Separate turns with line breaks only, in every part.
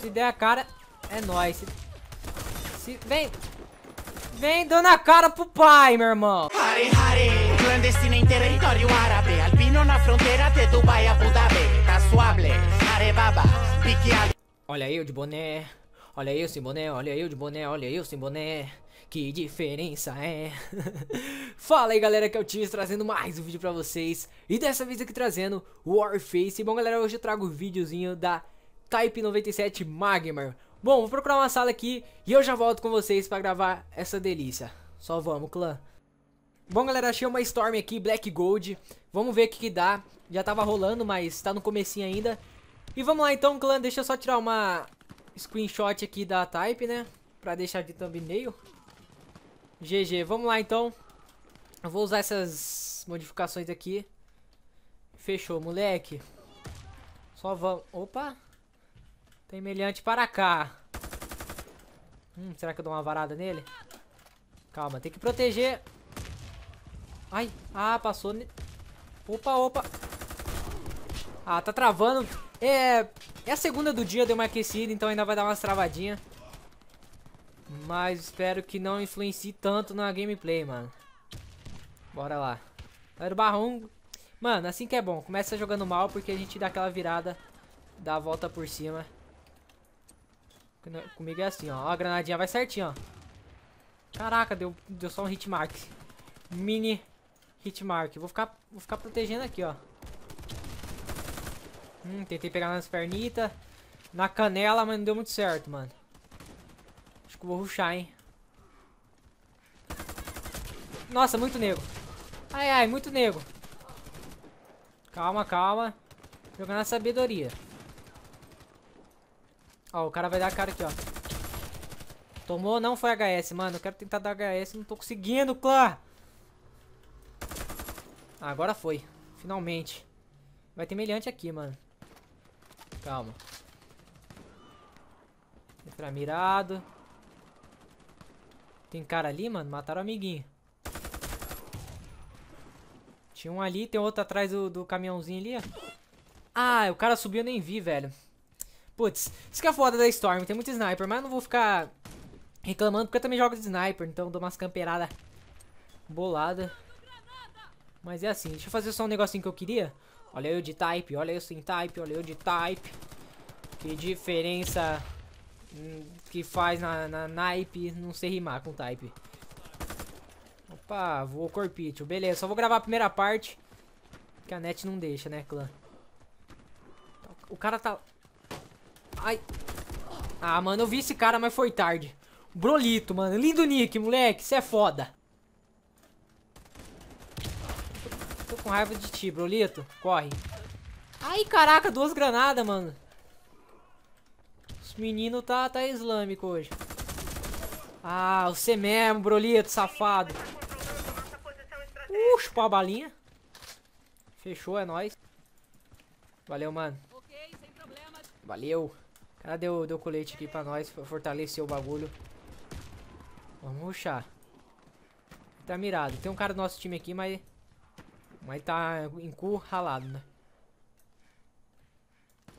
Se der a cara, é nóis. Se... Se... Vem... Vem dando a cara pro pai, meu irmão. Hare, hare. Clandestina em território árabe. Albino na fronteira de Dubai a Tá Hare baba. Pique Olha eu de boné. Olha eu sem boné. Olha eu de boné. Olha eu sem boné. Que diferença é? Fala aí galera, que é o Tiz trazendo mais um vídeo pra vocês E dessa vez aqui trazendo Warface e, Bom galera, hoje eu trago o um videozinho da Type 97 Magmar. Bom, vou procurar uma sala aqui e eu já volto com vocês para gravar essa delícia. Só vamos, clã. Bom, galera, achei uma Storm aqui, Black Gold. Vamos ver o que, que dá. Já tava rolando, mas tá no comecinho ainda. E vamos lá então, clã. Deixa eu só tirar uma screenshot aqui da Type, né? Pra deixar de thumbnail. GG, vamos lá então. Eu vou usar essas modificações aqui. Fechou, moleque. Só vamos... Opa! Semelhante para cá. Hum, será que eu dou uma varada nele? Calma, tem que proteger. Ai, ah, passou. Opa, opa. Ah, tá travando. É, é a segunda do dia, deu uma aquecida, então ainda vai dar umas travadinhas. Mas espero que não influencie tanto na gameplay, mano. Bora lá. Era o barrão. Mano, assim que é bom. Começa jogando mal, porque a gente dá aquela virada, dá a volta por cima. Comigo é assim, ó. A granadinha vai certinho, ó. Caraca, deu, deu só um hitmark. Mini hitmark. Vou ficar, vou ficar protegendo aqui, ó. Hum, tentei pegar nas pernitas. Na canela, mas não deu muito certo, mano. Acho que eu vou ruxar, hein. Nossa, muito nego. Ai, ai, muito nego. Calma, calma. Jogando na sabedoria. Ó, o cara vai dar a cara aqui, ó. Tomou, não foi HS, mano. Eu quero tentar dar HS, não tô conseguindo, clã. agora foi. Finalmente. Vai ter meliante aqui, mano. Calma. Entrar mirado. Tem cara ali, mano. Mataram o amiguinho. Tinha um ali, tem outro atrás do, do caminhãozinho ali, ó. Ah, o cara subiu, eu nem vi, velho. Putz, isso que é foda da Storm, tem muito sniper, mas eu não vou ficar reclamando, porque eu também jogo de sniper, então dou umas camperadas bolada. Mas é assim, deixa eu fazer só um negocinho que eu queria. Olha eu de type, olha eu sem type, olha eu de type. Que diferença hum, que faz na, na naipe não sei rimar com type. Opa, vou corpite. Beleza, só vou gravar a primeira parte. Que a net não deixa, né, clã? O cara tá... Ai. Ah, mano, eu vi esse cara, mas foi tarde. Brolito, mano. Lindo nick, moleque. Você é foda. Tô com raiva de ti, Brolito. Corre. Ai, caraca, duas granadas, mano. Os meninos tá, tá islâmico hoje. Ah, você mesmo, Brolito, safado. Uh, chupar a balinha. Fechou, é nóis. Valeu, mano. Valeu. O cara deu, deu colete aqui pra nós, fortaleceu o bagulho. Vamos ruxar. Tá mirado. Tem um cara do nosso time aqui, mas... Mas tá encurralado, né?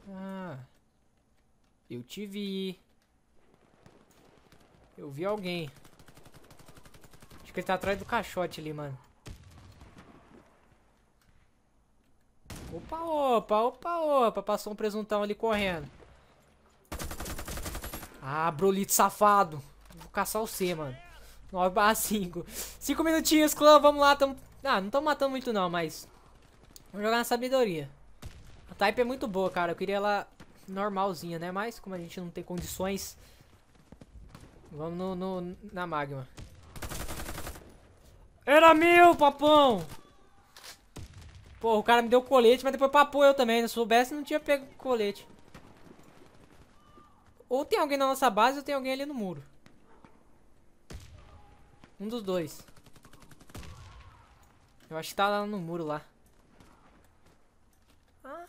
Ah... Eu te vi. Eu vi alguém. Acho que ele tá atrás do caixote ali, mano. Opa, opa, opa, opa. Passou um presuntão ali correndo. Ah, Brolito safado. Vou caçar o C, mano. 9 barra 5. 5 minutinhos, clã. Vamos lá. Tamo... Ah, não estamos matando muito não, mas... Vamos jogar na sabedoria. A type é muito boa, cara. Eu queria ela normalzinha, né? Mas como a gente não tem condições... Vamos no, no na magma. Era meu, papão! Pô, o cara me deu colete, mas depois papou eu também. Né? Se eu soubesse, não tinha pego colete. Ou tem alguém na nossa base ou tem alguém ali no muro. Um dos dois. Eu acho que tá lá no muro lá. Ah.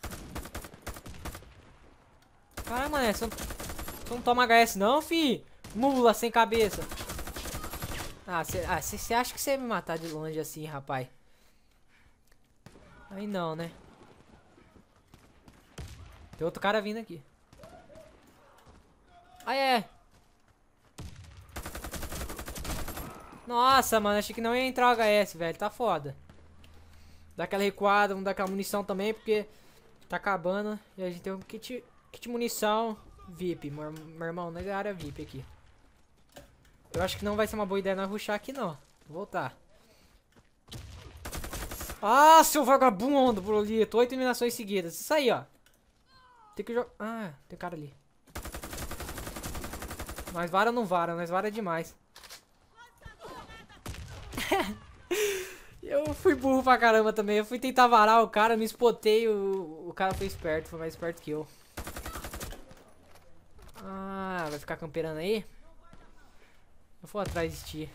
Caralho, você não, você não toma HS não, fi? Mula sem cabeça. Ah, você ah, acha que você ia me matar de longe assim, rapaz? Aí não, né? Tem outro cara vindo aqui. Ah, é. Nossa, mano, achei que não ia entrar o HS, velho. Tá foda. Dá aquela recuada, vamos dar aquela munição também, porque tá acabando. E a gente tem um kit, kit munição VIP. Meu, meu irmão, nós é área VIP aqui. Eu acho que não vai ser uma boa ideia nós rushar aqui, não. Vou voltar. Ah, seu vagabundo, Brolito. Oito eliminações seguidas. Isso aí, ó. Tem que jogar... Ah, tem cara ali. Nós vara não vara, nós vara é demais. eu fui burro pra caramba também. Eu fui tentar varar o cara, me espotei. O, o cara foi esperto, foi mais esperto que eu. Ah, vai ficar camperando aí? Eu vou atrás de ti.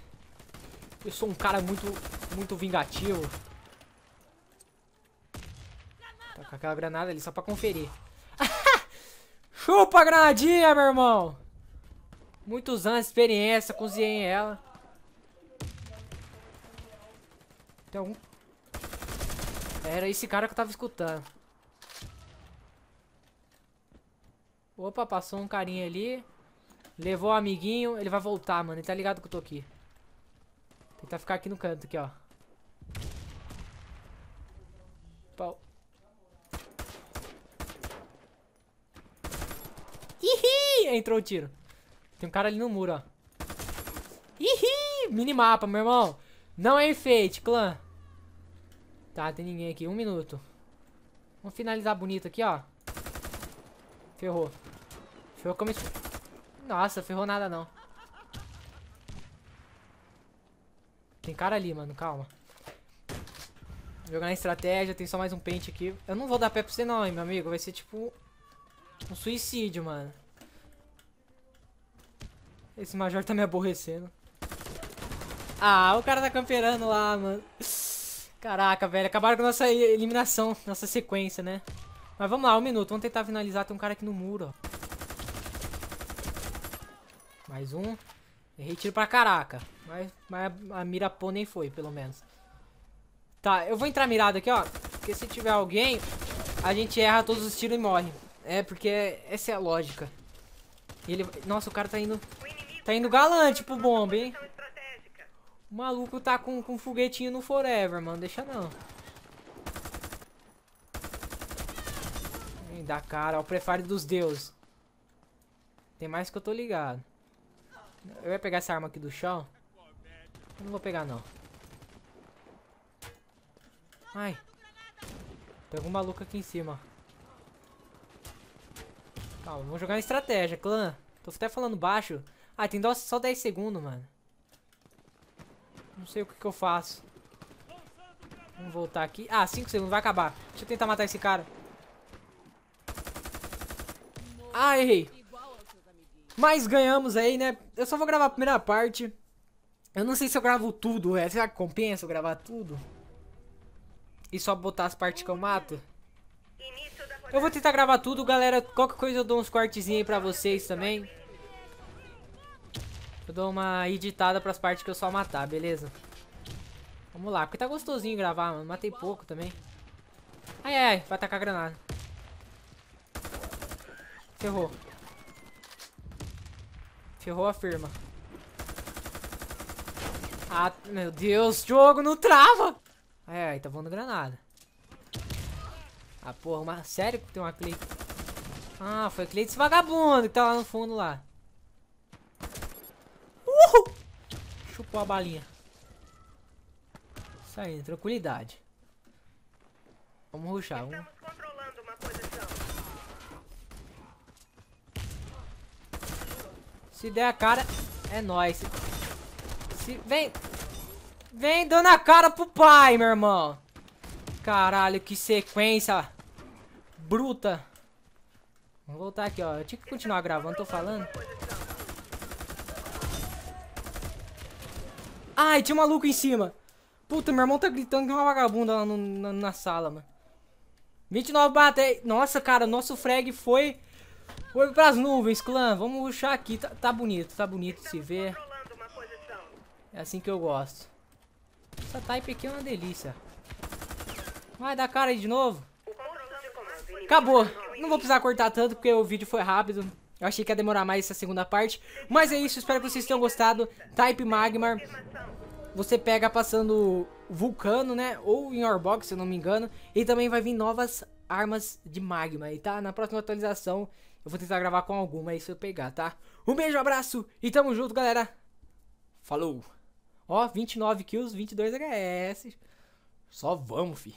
Eu sou um cara muito, muito vingativo. Tá com aquela granada ali só pra conferir. Chupa a granadinha, meu irmão! Muitos anos de experiência, cozinhei ela. Então. Era esse cara que eu tava escutando. Opa, passou um carinha ali. Levou o amiguinho. Ele vai voltar, mano. Ele tá ligado que eu tô aqui. Tentar ficar aqui no canto, aqui, ó. Pau. Ihi! Entrou o tiro. Tem um cara ali no muro, ó. Ih, minimapa, meu irmão. Não é enfeite, clã. Tá, tem ninguém aqui. Um minuto. Vamos finalizar bonito aqui, ó. Ferrou. Ferrou como... Nossa, ferrou nada não. Tem cara ali, mano. Calma. Jogar na estratégia. Tem só mais um pente aqui. Eu não vou dar pé pra você não, hein, meu amigo. Vai ser tipo... Um suicídio, mano. Esse major tá me aborrecendo. Ah, o cara tá camperando lá, mano. Caraca, velho. Acabaram com a nossa eliminação, nossa sequência, né? Mas vamos lá, um minuto. Vamos tentar finalizar. Tem um cara aqui no muro, ó. Mais um. Errei tiro pra caraca. Mas, mas a mira pô nem foi, pelo menos. Tá, eu vou entrar mirado aqui, ó. Porque se tiver alguém, a gente erra todos os tiros e morre. É, porque é, essa é a lógica. E ele... Nossa, o cara tá indo... Tá indo galante pro bomba, hein? O maluco tá com, com foguetinho no Forever, mano. Deixa não. Vem da cara, ó, o prefário dos deuses. Tem mais que eu tô ligado. Eu ia pegar essa arma aqui do chão. Eu não vou pegar, não. Ai. Tem algum maluco aqui em cima. Calma, vamos jogar estratégia, clã. Tô até falando baixo. Ah, tem só 10 segundos, mano. Não sei o que, que eu faço. Vamos voltar aqui. Ah, 5 segundos, vai acabar. Deixa eu tentar matar esse cara. Ah, errei. Mas ganhamos aí, né? Eu só vou gravar a primeira parte. Eu não sei se eu gravo tudo. É. Será que compensa eu gravar tudo? E só botar as partes que eu mato? Eu vou tentar gravar tudo, galera. Qualquer coisa eu dou uns cortezinhos aí pra vocês também. Eu dou uma editada pras partes que eu só matar, beleza? Vamos lá, porque tá gostosinho gravar, mano. Matei pouco também. Ai, ai, ai. Vai atacar a granada. Ferrou. Ferrou a firma. Ah, meu Deus, jogo não trava! Ai, ai, tá voando granada. Ah, porra, uma... sério que tem uma clique? Ah, foi clique desse vagabundo que tá lá no fundo lá. Chupou a balinha. Isso aí, tranquilidade. Vamos ruxar. Vamos... Se der a cara, é nóis. Se... Se... Vem... Vem dando a cara pro pai, meu irmão. Caralho, que sequência bruta. Vamos voltar aqui, ó. Eu tinha que continuar gravando, tô falando. Ai, tinha um maluco em cima. Puta, meu irmão tá gritando que é uma vagabunda lá no, na, na, sala, mano. 29 bate. Nossa, cara, nosso frag foi... Foi pras nuvens, clã. Vamos ruxar aqui. Tá, tá bonito, tá bonito Estamos se ver. É assim que eu gosto. Essa type aqui é uma delícia. Vai dar cara aí de novo. Acabou. Não vou precisar cortar tanto porque o vídeo foi rápido. Eu achei que ia demorar mais essa segunda parte. Mas é isso, espero que vocês tenham gostado. Type Magmar. Você pega passando Vulcano, né? Ou em Orbox, se eu não me engano. E também vai vir novas armas de Magma. E tá, na próxima atualização eu vou tentar gravar com alguma aí se eu pegar, tá? Um beijo, um abraço e tamo junto, galera. Falou. Ó, 29 kills, 22 HS. Só vamos, fi.